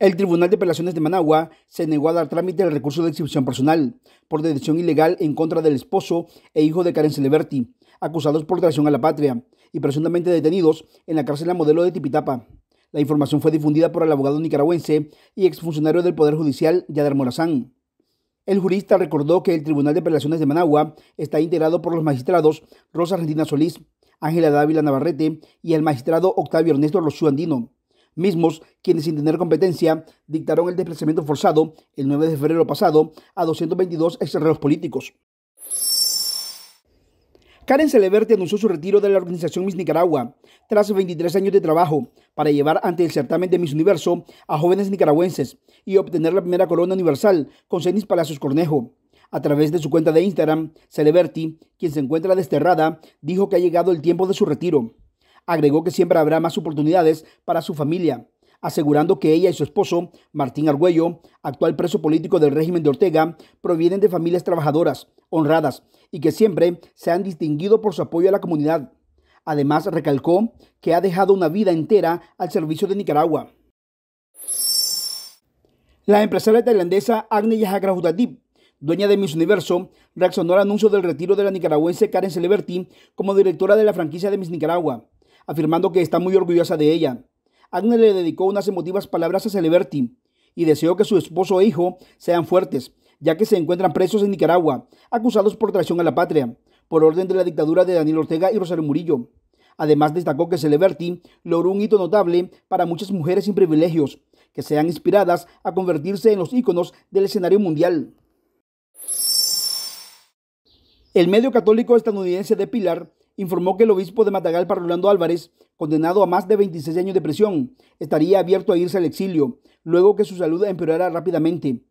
El Tribunal de Apelaciones de Managua se negó a dar trámite al recurso de exhibición personal por detención ilegal en contra del esposo e hijo de Karen Celeberti, acusados por traición a la patria y presuntamente detenidos en la cárcel a modelo de Tipitapa. La información fue difundida por el abogado nicaragüense y exfuncionario del Poder Judicial, Yader Morazán. El jurista recordó que el Tribunal de Apelaciones de Managua está integrado por los magistrados Rosa Argentina Solís, Ángela Dávila Navarrete y el magistrado Octavio Ernesto Rocío Andino mismos quienes sin tener competencia dictaron el desplazamiento forzado el 9 de febrero pasado a 222 extranjeros políticos. Karen Celeberti anunció su retiro de la organización Miss Nicaragua tras 23 años de trabajo para llevar ante el certamen de Miss Universo a jóvenes nicaragüenses y obtener la primera corona universal con Cenis Palacios Cornejo. A través de su cuenta de Instagram, Celeberti, quien se encuentra desterrada, dijo que ha llegado el tiempo de su retiro. Agregó que siempre habrá más oportunidades para su familia, asegurando que ella y su esposo, Martín Argüello, actual preso político del régimen de Ortega, provienen de familias trabajadoras, honradas, y que siempre se han distinguido por su apoyo a la comunidad. Además, recalcó que ha dejado una vida entera al servicio de Nicaragua. La empresaria tailandesa Agnes Yajagrahutadip, dueña de Miss Universo, reaccionó al anuncio del retiro de la nicaragüense Karen Celeberti como directora de la franquicia de Miss Nicaragua afirmando que está muy orgullosa de ella. Agnes le dedicó unas emotivas palabras a Celeberti y deseó que su esposo e hijo sean fuertes, ya que se encuentran presos en Nicaragua, acusados por traición a la patria, por orden de la dictadura de Daniel Ortega y Rosario Murillo. Además destacó que Celeberti logró un hito notable para muchas mujeres sin privilegios, que sean inspiradas a convertirse en los íconos del escenario mundial. El medio católico estadounidense de Pilar informó que el obispo de Matagalpa, Rolando Álvarez, condenado a más de 26 años de prisión, estaría abierto a irse al exilio, luego que su salud empeorara rápidamente.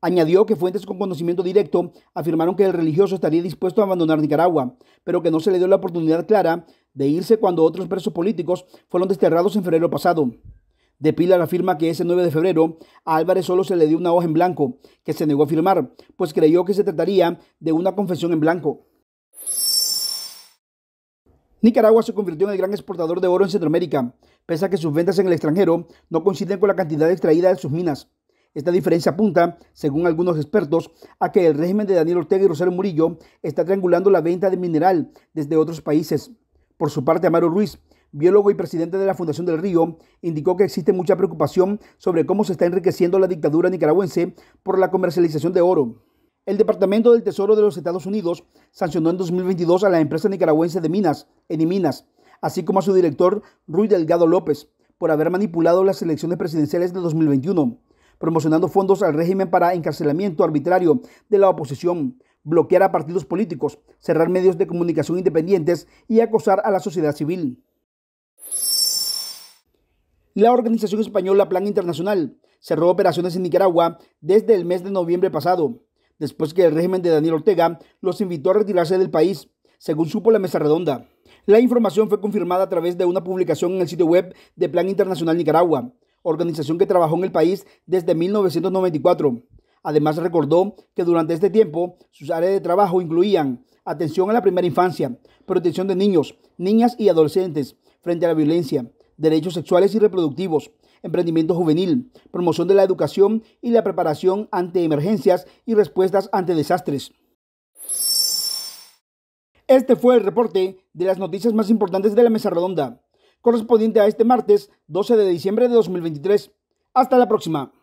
Añadió que fuentes con conocimiento directo afirmaron que el religioso estaría dispuesto a abandonar Nicaragua, pero que no se le dio la oportunidad clara de irse cuando otros presos políticos fueron desterrados en febrero pasado. De Pilar afirma que ese 9 de febrero a Álvarez solo se le dio una hoja en blanco, que se negó a firmar, pues creyó que se trataría de una confesión en blanco. Nicaragua se convirtió en el gran exportador de oro en Centroamérica, pese a que sus ventas en el extranjero no coinciden con la cantidad extraída de sus minas. Esta diferencia apunta, según algunos expertos, a que el régimen de Daniel Ortega y Rosario Murillo está triangulando la venta de mineral desde otros países. Por su parte, Amaro Ruiz, biólogo y presidente de la Fundación del Río, indicó que existe mucha preocupación sobre cómo se está enriqueciendo la dictadura nicaragüense por la comercialización de oro. El Departamento del Tesoro de los Estados Unidos sancionó en 2022 a la empresa nicaragüense de Minas, Eniminas, así como a su director Ruy Delgado López, por haber manipulado las elecciones presidenciales de 2021, promocionando fondos al régimen para encarcelamiento arbitrario de la oposición, bloquear a partidos políticos, cerrar medios de comunicación independientes y acosar a la sociedad civil. La organización española Plan Internacional cerró operaciones en Nicaragua desde el mes de noviembre pasado después que el régimen de Daniel Ortega los invitó a retirarse del país, según supo la mesa redonda. La información fue confirmada a través de una publicación en el sitio web de Plan Internacional Nicaragua, organización que trabajó en el país desde 1994. Además recordó que durante este tiempo sus áreas de trabajo incluían atención a la primera infancia, protección de niños, niñas y adolescentes frente a la violencia, derechos sexuales y reproductivos, emprendimiento juvenil, promoción de la educación y la preparación ante emergencias y respuestas ante desastres. Este fue el reporte de las noticias más importantes de la mesa redonda, correspondiente a este martes 12 de diciembre de 2023. Hasta la próxima.